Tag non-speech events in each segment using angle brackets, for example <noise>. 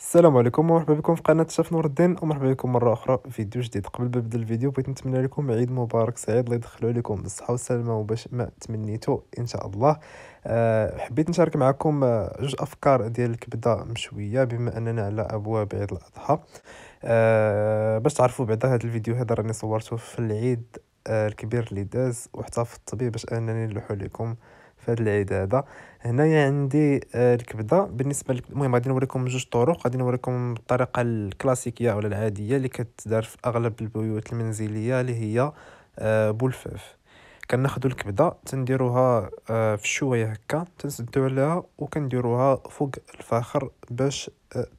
السلام عليكم ومرحبا بكم في قناه شاف نور الدين ومرحبا بكم مره اخرى في فيديو جديد قبل ما نبدا الفيديو بغيت نتمنى لكم عيد مبارك سعيد الله يدخلوا عليكم بالصحه والسلامه وباش ما تمنيتو ان شاء الله أه حبيت نشارك معكم آه، جوج افكار ديال الكبده مشويه بما اننا على ابواب عيد الاضحى أه باش تعرفوا بعدا هذا الفيديو هذا راني صورته في العيد آه، الكبير اللي داز واحتفظت به باش انني نلوحو لكم في هذا العيد هذا هنايا عندي آه، الكبده بالنسبه المهم غادي نوريكم جوج طرق غادي نوريكم الطريقه الكلاسيكيه ولا العاديه اللي كتدار في اغلب البيوت المنزليه اللي هي آه، بولفاف كناخذوا الكبده تنديروها آه، في الشوايه هكا تنسدو عليها وكنديروها فوق الفاخر باش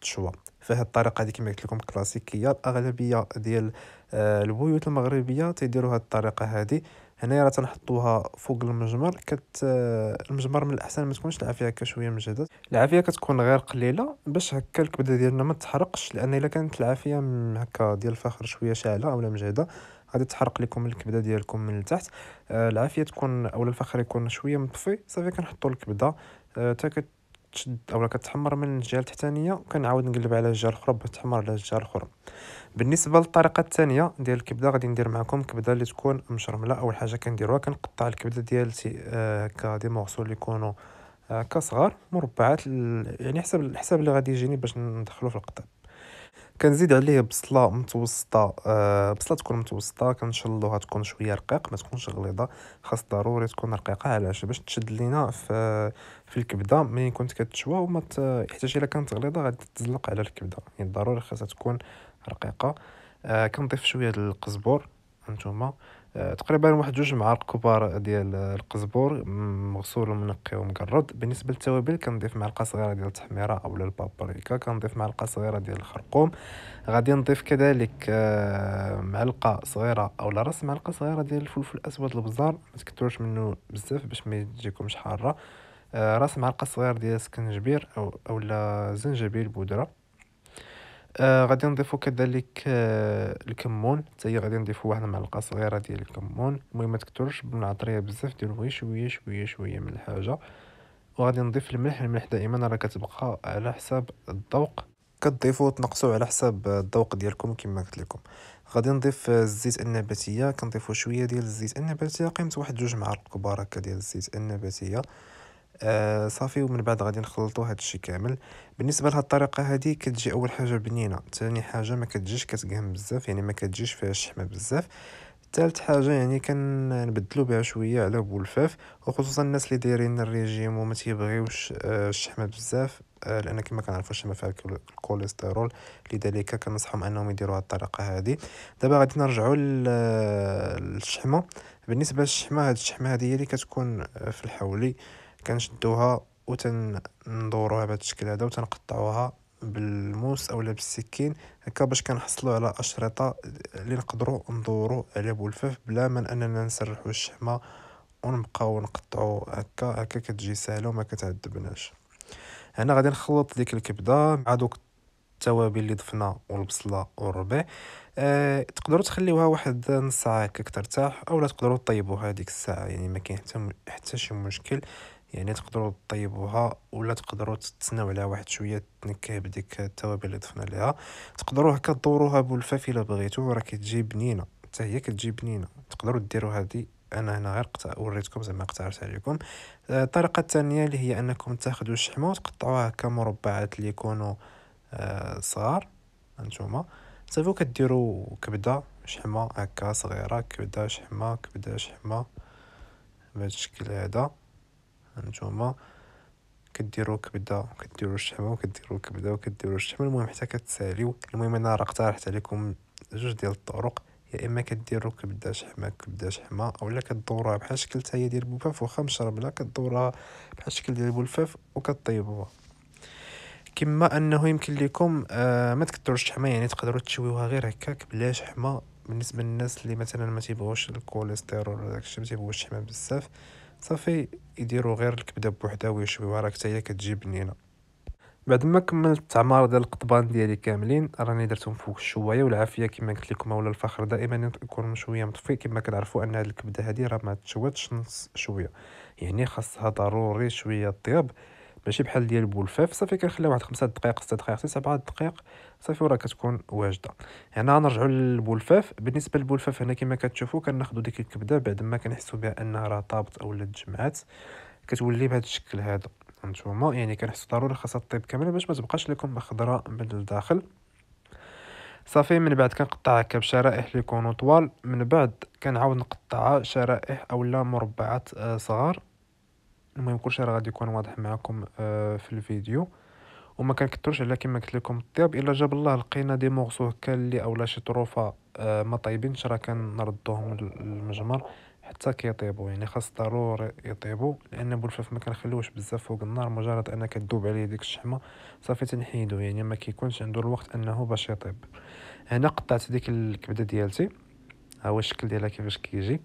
تشوى فهاد الطريقه هذه كما قلت لكم كلاسيكيه الاغلبيه ديال البيوت المغربيه تيديروا هاد الطريقه هذه هنايا راه تنحطوها فوق المجمر كت المجمر من الاحسن ما تكونش العافيه هكا شويه مجهده العافيه كتكون غير قليله باش هكا الكبده ديالنا ما تحرقش لان الا كانت العافيه هكا ديال الفخر شويه شاعله اولا مجهده غادي تحرق لكم الكبده ديالكم من التحت آه، العافيه تكون اولا الفخر يكون شويه مطفي صافي كنحطوا الكبده آه تا كتشد لا كتحمر من الجهه التحتانيه كنعاود نقلب على الجهه الاخرى باش تحمر على الجهه الاخرى بالنسبه للطريقه الثانيه ديال الكبده غادي ندير معكم كبده اللي تكون مشرمله اول حاجه كنديروها كنقطع الكبده ديالتي آه كدي مورسول اللي يكونوا آه كصغار مربعات يعني حسب الحساب اللي غادي يجيني باش ندخلو في القطع كنزيد عليه بصله متوسطه أه بصله تكون متوسطه كنشلوها تكون شويه رقيق ما تكونش غليظه خاص ضروري تكون رقيقه علاش باش تشد لينا في في الكبده ملي كنت كتشوى وما حتى الا كانت غليظه غادي تزلق على الكبده يعني ضروري خاصها تكون رقيقه أه كنضيف شويه القزبر هانتوما آه، تقريبا واحد جوج معالق كبار ديال القزبور مغسول ومنقي ومقرد بالنسبه للتوابل كنضيف معلقه صغيره ديال التحميره اولا البابريكا كنضيف معلقه صغيره ديال الخرقوم غادي نضيف كذلك آه، معلقه صغيره اولا راس معلقه صغيره ديال الفلفل الاسود البزار ما تكثروش منه بزاف باش ما تجيكمش حاره آه، راس معلقه صغيره ديال السكنجبير او اولا زنجبيل بودره آه، غادي نضيفو كذلك آه الكمون حتى غادي نضيفو واحد المعلقه صغيره ديال الكمون المهم ما تكثرش بالعطريه بزاف ديرو غير شويه شويه شويه من الحاجه وغادي نضيف الملح الملح دائما راه كتبقى على حساب الذوق كتضيفوه وتنقصو على حساب الذوق ديالكم كما قلت لكم غادي نضيف الزيت النباتيه كنضيفو شويه ديال الزيت النباتيه قيمه واحد جوج معالق كبار هكا ديال الزيت النباتيه آه صافي ومن بعد غادي نخلطوا هذا الشيء كامل بالنسبه لهاد الطريقه هذه كتجي اول حاجه بنينه ثاني حاجه ما كتجيش كتقهم بزاف يعني ما كتجيش فيها الشحمه بزاف ثالث حاجه يعني كنبدلوا بها شويه على بولفاف وخصوصا الناس اللي دايرين الريجيم وما تيبغيوش آه، الشحمه بزاف آه، لان كما كنعرفوا الشحمه فيها الكوليسترول لذلك كنصحهم انهم يديروا هاد الطريقه هذه دابا غادي نرجعوا للشحمه بالنسبه للشحمه هاد الشحمه هذه هي اللي كتكون آه، في الحولي كنشدوها وتندوروها بهذا الشكل هذا وتنقطعوها بالموس او بالسكين هكا باش كنحصلوا على اشرطه اللي نقدروا ندوروا على بولفاف بلا ما اننا نسرحوا الشحمه ونبقاو نقطعوا هكا هكا كتجي سهله وما كتعذبناش هنا غادي نخلط ديك الكبده مع دوك التوابل اللي ضفنا والبصله والربع أه تقدروا تخليوها واحد نص ساعه كترتاح ترتاح اولا تقدروا طيبوها هذيك الساعه يعني ما كاين حتى حتى شي مشكل يعني تقدروا طيبوها ولا تقدروا تتسناو عليها واحد شويه تنكه بديك التوابل اللي ضفنا ليها تقدروا هكا تدوروها بولفاف الا بغيتو راه كتجي بنينه حتى هي كتجي بنينه تقدروا ديروا هذه انا هنا غير قطع وريتكم زعما اقترحت عليكم آه، الطريقه الثانيه اللي هي انكم تاخذوا الشحمه وتقطعوها هكا مربعات اللي يكونوا آه، صغار انتوما صافي كديروا كبده شحمه هكا صغيره كبده شحمه كبده شحمه بهذا الشكل هذا نتوما يعني كديرو كبده كديروا الشحمه وكديروا الكبده وكديروا الشحمه المهم حتى كتساليو المهم انا راه اقترحت عليكم جوج ديال الطرق يا اما كديرو كبده شحمه كبده شحمه اولا كدورها بحال الشكل حتى هي ديال البلفاف واخا لا كدورها بحال الشكل ديال البلفاف وكطيبوها كما انه يمكن لكم آه ما تكثروش الشحمه يعني تقدروا تشويوها غير هكاك بلا شحمه بالنسبه للناس اللي مثلا ما تيبغوش الكوليسترول ولا داكشي ما تيبغوش الشحمه بزاف صافي يديروا غير الكبده بوحدها ويشويوها راك حتى هي كتجي بنينه بعد ما كملت التعمار ديال القطبان ديالي كاملين راني درتهم فوق الشوايه والعافيه كما قلت لكم اولا الفخر دائما يكون شويه مطفي كما كتعرفوا ان هذه الكبده هذه راه ما تشوتش نص شويه يعني خاصها ضروري شويه طياب ماشي بحال ديال بولفاف صافي كنخليها واحد خمسة دقائق ستة دقائق حتى سبعة دقائق صافي وراه كتكون واجده هنا يعني نرجعوا للبولفاف بالنسبه للبولفاف هنا كما كتشوفوا كناخذوا ديك الكبده بعد ما كنحسوا بها انها راه طابت اولا تجمعات كتولي بهذا الشكل هذا هانتوما يعني كنحسوا ضروري خاصها طيب كامله باش ما تبقاش لكم خضراء من الداخل صافي من بعد كنقطعها كبشرائح اللي يكونوا طوال من بعد كنعاود نقطعها شرائح اولا مربعات آه، صغار المهم كلشي راه غادي يكون واضح معكم آه، في الفيديو وما كنكثرش على كما قلت لكم الطياب الا جاب الله لقينا دي مورسو اللي اولا شي طروفه آه، ما طايبينش راه كنردوهم للمجمر حتى كيطيبوا يعني خاص ضروري يطيبوا لان بولفاف ما كنخليوهش بزاف فوق النار مجرد ان كدوب عليه ديك الشحمه صافي تنحيدو يعني ما كيكونش عنده الوقت انه باش يطيب هنا قطعت ديك الكبده ديالتي ها هو الشكل ديالها كيفاش كيجي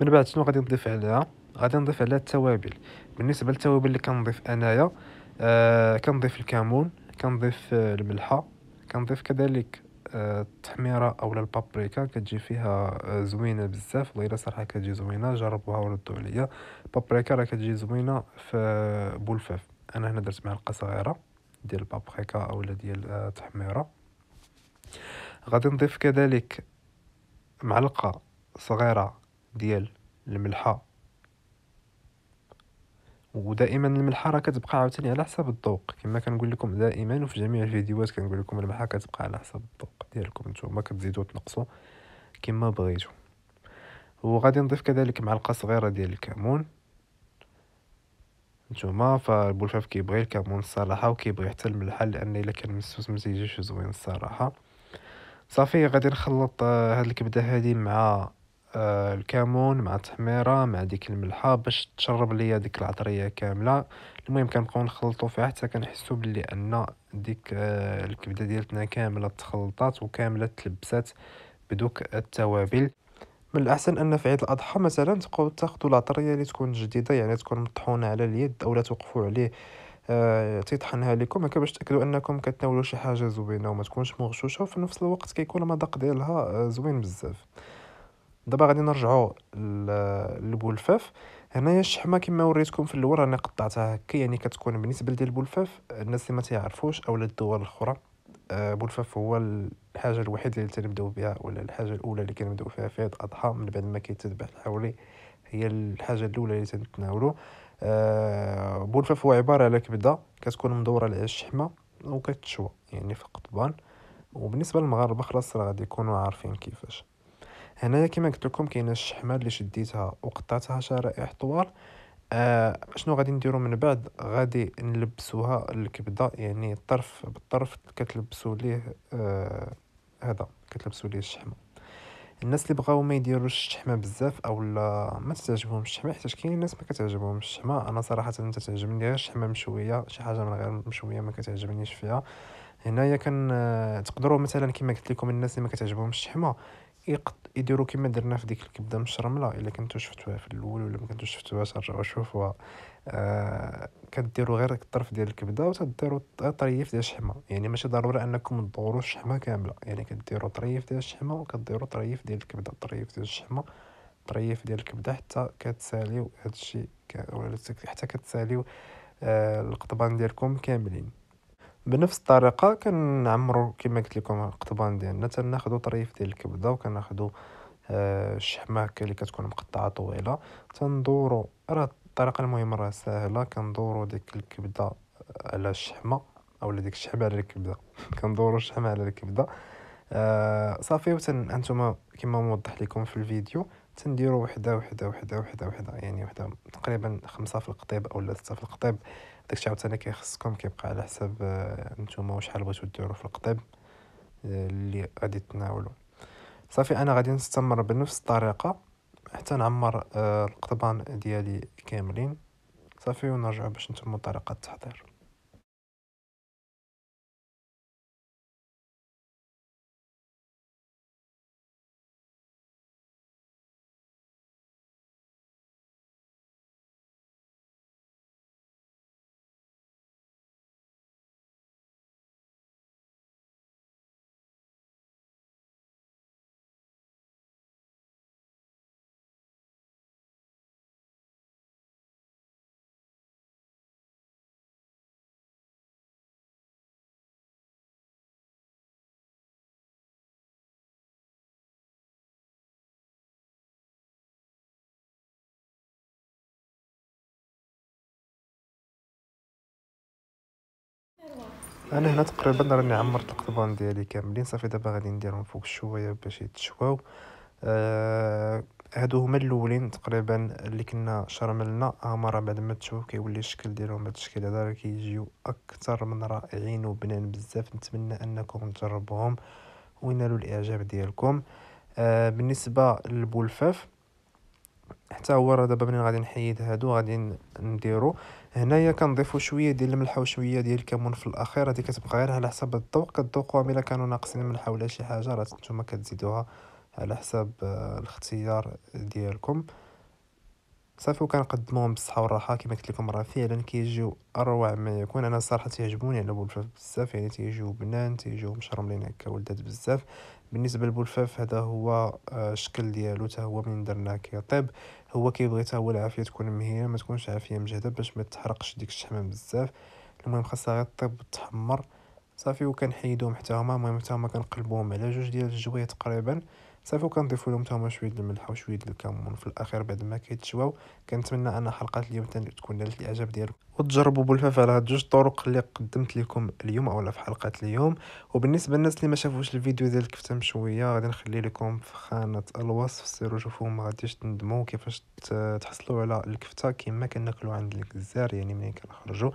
من بعد شنو غادي نضيف عليها غادي نضيف عليها التوابل بالنسبه للتوابل اللي كنضيف انايا آه كنضيف الكمون كنضيف آه، الملحه كنضيف كذلك آه، التحميره اولا البابريكا كتجي فيها آه، زوينه بزاف والله صراحه كتجي زوينه جربوها وردوا عليا البابريكا راه كتجي زوينه في بولفاف انا هنا درت معلقه صغيره ديال البابريكا اولا ديال التحميره غادي نضيف كذلك معلقه صغيره ديال الملحه ودائما الملحه راه كتبقى عاوتاني على حساب الذوق كما كنقول لكم دائما وفي جميع الفيديوهات كنقول لكم الملحه كتبقى على حساب الذوق ديالكم نتوما كتزيدوا تنقصوا كما بغيتو وغادي نضيف كذلك معلقه صغيره ديال الكمون نتوما فالبولفاف كيبغي الكمون الصراحه وكيبغي حتى الملحه لان الا كان مسوس ما تيجيش زوين الصراحه صافي غادي نخلط آه، هاد الكبده هادي مع آه، الكمون مع التحميره مع ديك الملحه باش تشرب ليا ديك العطريه كامله المهم كنبقاو نخلطو فيها حتى كنحسو بلي ان ديك آه، الكبده ديالتنا كامله تخلطات وكامله تلبسات بدوك التوابل من الاحسن ان في عيد الاضحى مثلا تبقاو تاخذوا العطريه اللي تكون جديده يعني تكون مطحونه على اليد اولا توقفوا عليه آه تيطحنها لكم هكا باش تاكدوا انكم كتناولوا شي حاجه زوينه وما تكونش مغشوشه وفي نفس الوقت كيكون المذاق ديالها آه، زوين بزاف دابا غادي نرجعوا للبولفاف هنايا الشحمه كما وريتكم في الاول راني قطعتها هكا يعني كتكون بالنسبه لديال البولفاف الناس اللي ما تيعرفوش اولا الدول الاخرى آه، بولفاف هو الحاجه الوحيده اللي تنبداو بها ولا الحاجه الاولى اللي كنبداو فيها في عيد الاضحى من بعد ما كيتذبح الحولي هي الحاجه الاولى اللي تنتناولو آه، بولفاف هو عباره على كبده كتكون مدوره على الشحمه وكتشوى يعني في القطبان وبالنسبه للمغاربه خلاص راه غادي يكونوا عارفين كيفاش هنايا كما قلت لكم كاينه الشحمه اللي شديتها وقطعتها شرائح طوال آه شنو غادي نديرو من بعد غادي نلبسوها الكبده يعني الطرف بالطرف كتلبسوا ليه آه هذا كتلبسوا ليه الشحمه الناس اللي بغاو ما يديروش الشحمه بزاف او لا ما تعجبهم الشحمه حيت كاين ناس ما كتعجبهم الشحمه انا صراحه انت تعجبني غير الشحمه مشويه شي حاجه من غير مشويه ما كتعجبنيش فيها هنايا كان آه، تقدروا مثلا كما قلت لكم الناس اللي ما كتعجبهمش الشحمه يديروا كيما درنا في ديك الكبده مشرمله الا كنتو شفتوها في الاول ولا ما كنتو شفتوها ترجعوا شوفوها آه كديروا غير الطرف ديال الكبده وتديروا طريف ديال الشحمه يعني ماشي ضروري انكم تدوروا الشحمه كامله يعني كديروا طريف ديال الشحمه وكديروا طريف ديال الكبده طريف ديال الشحمه طريف ديال الكبده حتى كتساليو هادشي حتى كتساليو آه القطبان ديالكم كاملين بنفس الطريقه كنعمرو كما قلت لكم القطبان ديالنا تناخذوا طريف ديال الكبده وكناخذوا آه، الشحمه اللي كتكون مقطعه طويله تندوروا راه الطريقه المهمه راه ساهله كندوروا ديك الكبده آه، على الشحمه او ديك الشحمه على الكبده <laughs> كندوروا الشحمه على الكبده آه صافي وتن انتم كما موضح لكم في الفيديو تنديرو وحده وحده وحده وحده وحده يعني وحده تقريبا خمسه في القطيب او سته في القطيب داكشي عاوتاني كيخصكم كيبقى على حساب آه، نتوما وشحال بغيتو ديرو في القطيب آه، اللي غادي تناولو صافي انا غادي نستمر بنفس الطريقه حتى نعمر آه، القطبان ديالي كاملين صافي ونرجع باش نتمو طريقه التحضير انا هنا تقريبا راني عمرت القضبان ديالي كاملين صافي دابا غادي نديرهم فوق الشوايه باش يتشواو آه هادو هما الاولين تقريبا اللي كنا شرملنا هما راه بعد ما تشوف كيولي الشكل ديالهم هذا الشكل هذا راه كيجيو اكثر من رائعين وبنان بزاف نتمنى انكم تجربوهم وينالوا الاعجاب ديالكم آه بالنسبه للبولفاف حتى هو راه دابا منين غادي نحيد هادو غادي نديرو هنايا كنضيفو شويه ديال الملحه وشويه ديال الكمون في الاخير هذه كتبقى غير على حسب الذوق كتذوقوها الا كانوا ناقصين الملحه ولا شي حاجه راه نتوما كتزيدوها على حساب آه، الاختيار ديالكم صافي وكنقدموهم بالصحه والراحه كما قلت لكم راه فعلا كيجيو اروع ما يكون انا الصراحه تيعجبوني على يعني بوبجاف بزاف يعني تيجيو بنان تيجيو مشرملين هكا ولدات بزاف بالنسبه للبولفاف هذا هو آه، الشكل ديالو حتى هو من درناه كيطيب هو كيبغي حتى هو العافيه تكون مهيه ما تكونش عافيه مجهده باش ما تحرقش ديك الشحمه بزاف المهم خاصها غير طيب وتحمر صافي وكنحيدوهم حتى هما المهم حتى هما كنقلبوهم على جوج ديال الجويه تقريبا صافي وكنضيفوا لهم تما شويه د الملح وشويه د الكمون في الاخير بعد ما كيتشواو كنتمنى ان حلقه اليوم تكون نالت الاعجاب ديالكم وتجربوا بالفعل هاد جوج طرق اللي قدمت لكم اليوم اولا في حلقه اليوم وبالنسبه للناس اللي ما شافوش الفيديو ديال الكفته مشويه غادي نخلي لكم في خانه الوصف سيروا شوفوا ما غاديش تندموا كيفاش تحصلوا على الكفته كما كناكلوا عند الجزار يعني ملي كنخرجوا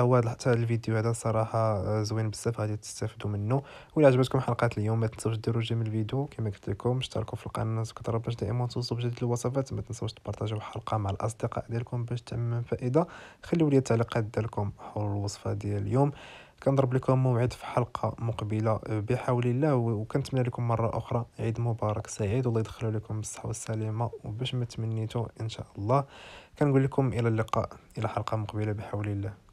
هو حتى الفيديو هذا صراحه آه، زوين بزاف غادي تستافدوا منه ولا عجبتكم حلقه اليوم ما تنساوش ديروا جيم الفيديو كما قلت لكم اشتركوا في القناه كثر باش دائما توصلوا بجديد الوصفات ما تنساوش تبارطاجيو الحلقه مع الاصدقاء ديالكم باش تعمم فائده خليوا لي التعليقات ديالكم حول الوصفه ديال اليوم كنضرب لكم موعد في حلقه مقبله آه، بحول الله وكنتمنى لكم مره اخرى عيد مبارك سعيد والله يدخلوا لكم بالصحه والسلامه وباش ما تمنيتو ان شاء الله كنقول لكم الى اللقاء الى حلقه مقبله بحول الله